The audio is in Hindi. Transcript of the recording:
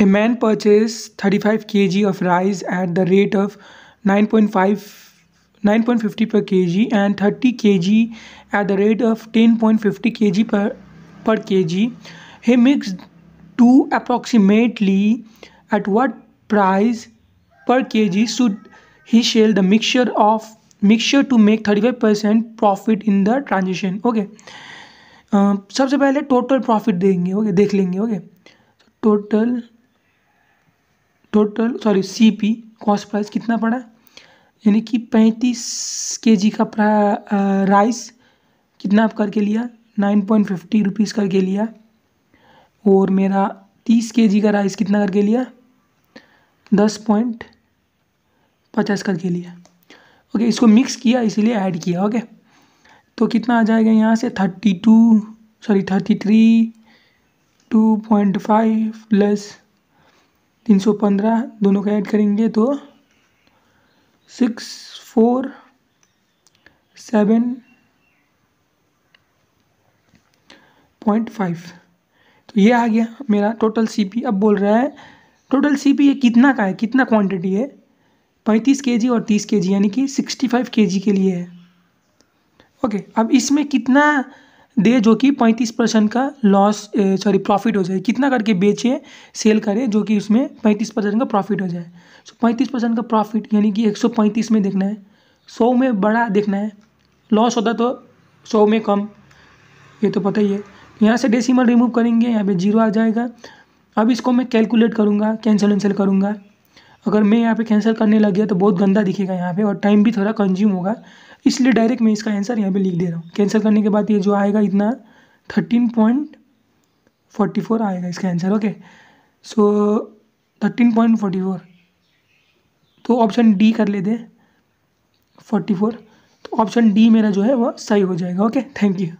A man purchased 35 kg of rice at the rate of 9.5 9.50 per kg and 30 kg at the rate of 10.50 kg per, per kg. He mixed to approximately at what price per kg should he sell the mixture of mixture to make 35% profit in the transition. Okay. Uh, सबसे पहले टोटल प्रॉफिट देंगे ओके okay? देख लेंगे okay total total sorry C P cost price कितना पड़ा यानी कि पैंतीस के जी का राइस कितना आप करके लिया नाइन पॉइंट फिफ्टी रुपीज़ करके लिया और मेरा तीस के जी का राइस कितना करके लिया दस पॉइंट पचास करके लिया ओके इसको मिक्स किया इसीलिए ऐड किया ओके तो कितना आ जाएगा यहाँ से thirty two sorry thirty three two point five plus तीन सौ पंद्रह दोनों का ऐड करेंगे तो six four seven point five तो ये आ गया मेरा टोटल सीपी अब बोल रहा है टोटल सीपी ये कितना का है कितना क्वांटिटी है पैंतीस के जी और तीस के जी यानी कि सिक्सटी फाइव के जी के लिए है ओके अब इसमें कितना दे जो कि पैंतीस परसेंट का लॉस सॉरी प्रॉफिट हो जाए कितना करके बेचे सेल करें जो कि उसमें पैंतीस परसेंट का प्रॉफिट हो जाए सो पैंतीस परसेंट का प्रॉफिट यानी कि एक सौ पैंतीस में देखना है सौ में बड़ा देखना है लॉस होता तो सौ में कम ये तो पता ही है यहाँ से डेसिमल रिमूव करेंगे यहाँ पे जीरो आ जाएगा अब इसको मैं कैलकुलेट करूँगा कैंसिल वैंसिल करूँगा अगर मैं यहाँ पे कैंसिल करने लग गया तो बहुत गंदा दिखेगा यहाँ पे और टाइम भी थोड़ा कंज्यूम होगा इसलिए डायरेक्ट मैं इसका आंसर यहाँ पे लिख दे रहा हूँ कैंसिल करने के बाद ये जो आएगा इतना थर्टीन पॉइंट फोर्टी फोर आएगा इसका answer okay so thirteen point forty four तो ऑप्शन डी कर लेते फोर्टी फोर तो ऑप्शन डी मेरा जो है वह सही हो जाएगा ओके थैंक यू